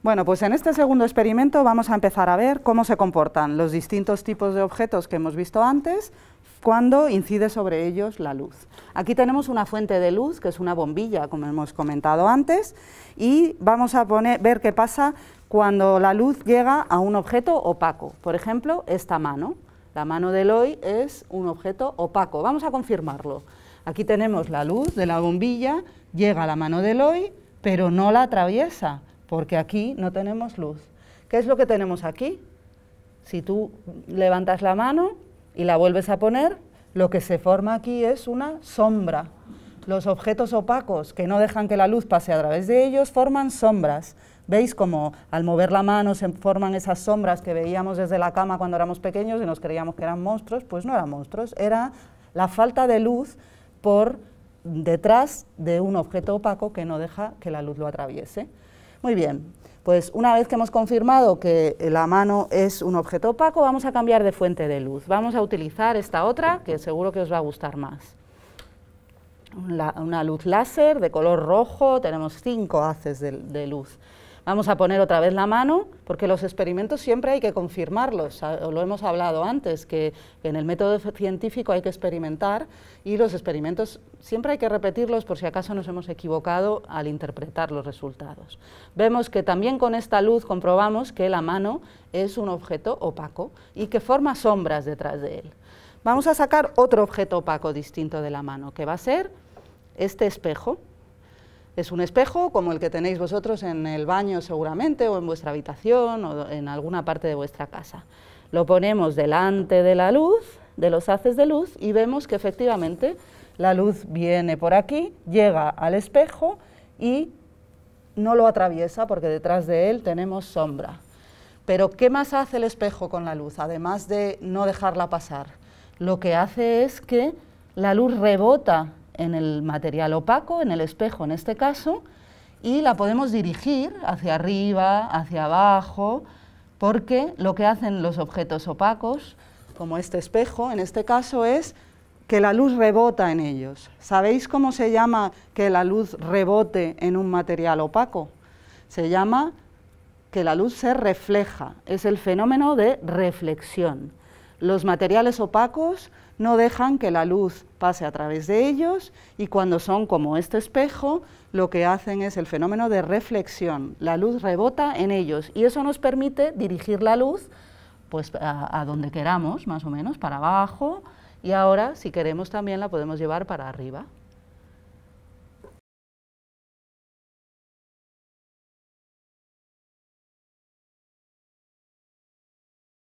Bueno, pues en este segundo experimento vamos a empezar a ver cómo se comportan los distintos tipos de objetos que hemos visto antes cuando incide sobre ellos la luz. Aquí tenemos una fuente de luz, que es una bombilla, como hemos comentado antes, y vamos a ver qué pasa cuando la luz llega a un objeto opaco. Por ejemplo, esta mano. La mano de Eloy es un objeto opaco. Vamos a confirmarlo. Aquí tenemos la luz de la bombilla, llega a la mano de Eloy, pero no la atraviesa porque aquí no tenemos luz. ¿Qué es lo que tenemos aquí? Si tú levantas la mano y la vuelves a poner, lo que se forma aquí es una sombra. Los objetos opacos que no dejan que la luz pase a través de ellos forman sombras. ¿Veis cómo al mover la mano se forman esas sombras que veíamos desde la cama cuando éramos pequeños y nos creíamos que eran monstruos? Pues no eran monstruos, era la falta de luz por detrás de un objeto opaco que no deja que la luz lo atraviese. Muy bien, pues una vez que hemos confirmado que la mano es un objeto opaco, vamos a cambiar de fuente de luz. Vamos a utilizar esta otra, que seguro que os va a gustar más. una luz láser de color rojo, tenemos cinco haces de luz. Vamos a poner otra vez la mano, porque los experimentos siempre hay que confirmarlos. Ah, lo hemos hablado antes, que en el método científico hay que experimentar y los experimentos siempre hay que repetirlos por si acaso nos hemos equivocado al interpretar los resultados. Vemos que también con esta luz comprobamos que la mano es un objeto opaco y que forma sombras detrás de él. Vamos a sacar otro objeto opaco distinto de la mano, que va a ser este espejo. Es un espejo como el que tenéis vosotros en el baño seguramente o en vuestra habitación o en alguna parte de vuestra casa. Lo ponemos delante de la luz, de los haces de luz y vemos que efectivamente la luz viene por aquí, llega al espejo y no lo atraviesa porque detrás de él tenemos sombra. Pero ¿qué más hace el espejo con la luz? Además de no dejarla pasar, lo que hace es que la luz rebota en el material opaco, en el espejo en este caso, y la podemos dirigir hacia arriba, hacia abajo, porque lo que hacen los objetos opacos, como este espejo en este caso, es que la luz rebota en ellos. ¿Sabéis cómo se llama que la luz rebote en un material opaco? Se llama que la luz se refleja, es el fenómeno de reflexión. Los materiales opacos no dejan que la luz pase a través de ellos y cuando son como este espejo, lo que hacen es el fenómeno de reflexión. La luz rebota en ellos y eso nos permite dirigir la luz pues a, a donde queramos, más o menos, para abajo y ahora si queremos también la podemos llevar para arriba.